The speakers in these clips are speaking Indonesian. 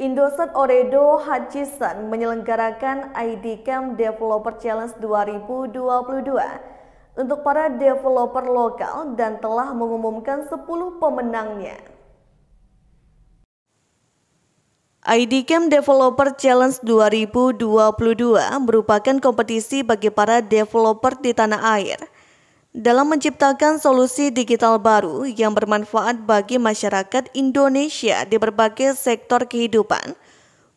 Indosat Oredo Hutchison menyelenggarakan ID Camp Developer Challenge 2022 untuk para developer lokal dan telah mengumumkan 10 pemenangnya. ID Camp Developer Challenge 2022 merupakan kompetisi bagi para developer di tanah air – dalam menciptakan solusi digital baru yang bermanfaat bagi masyarakat Indonesia di berbagai sektor kehidupan,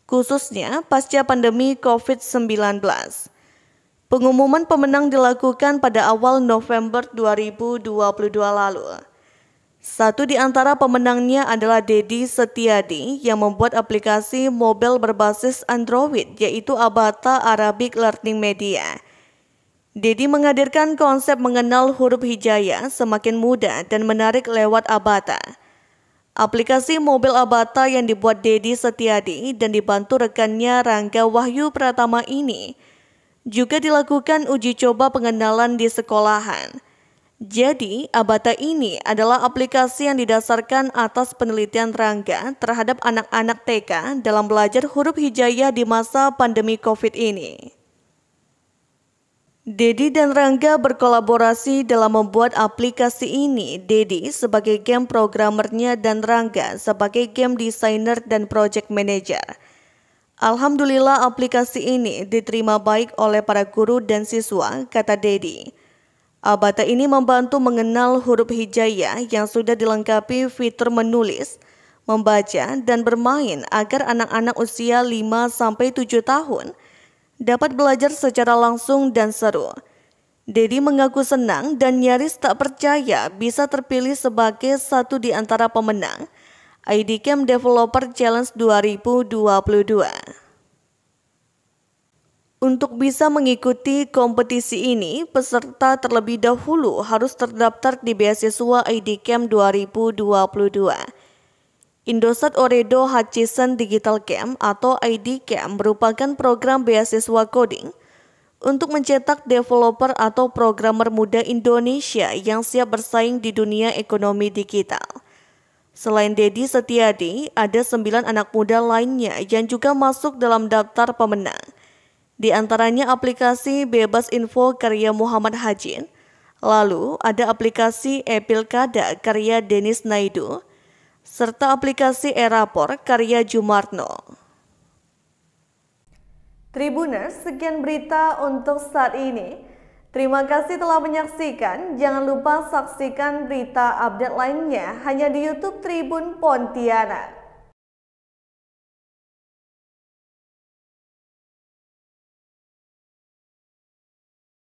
khususnya pasca pandemi COVID-19. Pengumuman pemenang dilakukan pada awal November 2022 lalu. Satu di antara pemenangnya adalah Dedi Setiadi yang membuat aplikasi mobil berbasis Android yaitu Abata Arabic Learning Media – Dedi menghadirkan konsep mengenal huruf hijaya semakin mudah dan menarik lewat Abata. Aplikasi mobil Abata yang dibuat Dedi Setiadi dan dibantu rekannya Rangga Wahyu Pratama ini juga dilakukan uji coba pengenalan di sekolahan. Jadi, Abata ini adalah aplikasi yang didasarkan atas penelitian Rangga terhadap anak-anak TK dalam belajar huruf hijaya di masa pandemi COVID ini. Dedi dan Rangga berkolaborasi dalam membuat aplikasi ini. Dedi sebagai game programmernya dan Rangga sebagai game designer dan project manager. Alhamdulillah aplikasi ini diterima baik oleh para guru dan siswa, kata Dedi. Abata ini membantu mengenal huruf hijaiyah yang sudah dilengkapi fitur menulis, membaca, dan bermain agar anak-anak usia 5-7 tahun – dapat belajar secara langsung dan seru. Dedi mengaku senang dan nyaris tak percaya bisa terpilih sebagai satu di antara pemenang IDCam Developer Challenge 2022. Untuk bisa mengikuti kompetisi ini, peserta terlebih dahulu harus terdaftar di beasiswa IDCam 2022 Indosat Oredo Hutchison Digital Camp atau ID Camp merupakan program beasiswa coding untuk mencetak developer atau programmer muda Indonesia yang siap bersaing di dunia ekonomi digital. Selain Dedi Setiadi, ada sembilan anak muda lainnya yang juga masuk dalam daftar pemenang. Di antaranya aplikasi Bebas Info karya Muhammad Hajin, lalu ada aplikasi Epilkada karya Denis Naidu, serta aplikasi Erapor karya Jumarno. Tribuners, sekian berita untuk saat ini. Terima kasih telah menyaksikan. Jangan lupa saksikan berita update lainnya hanya di YouTube Tribun Pontianak.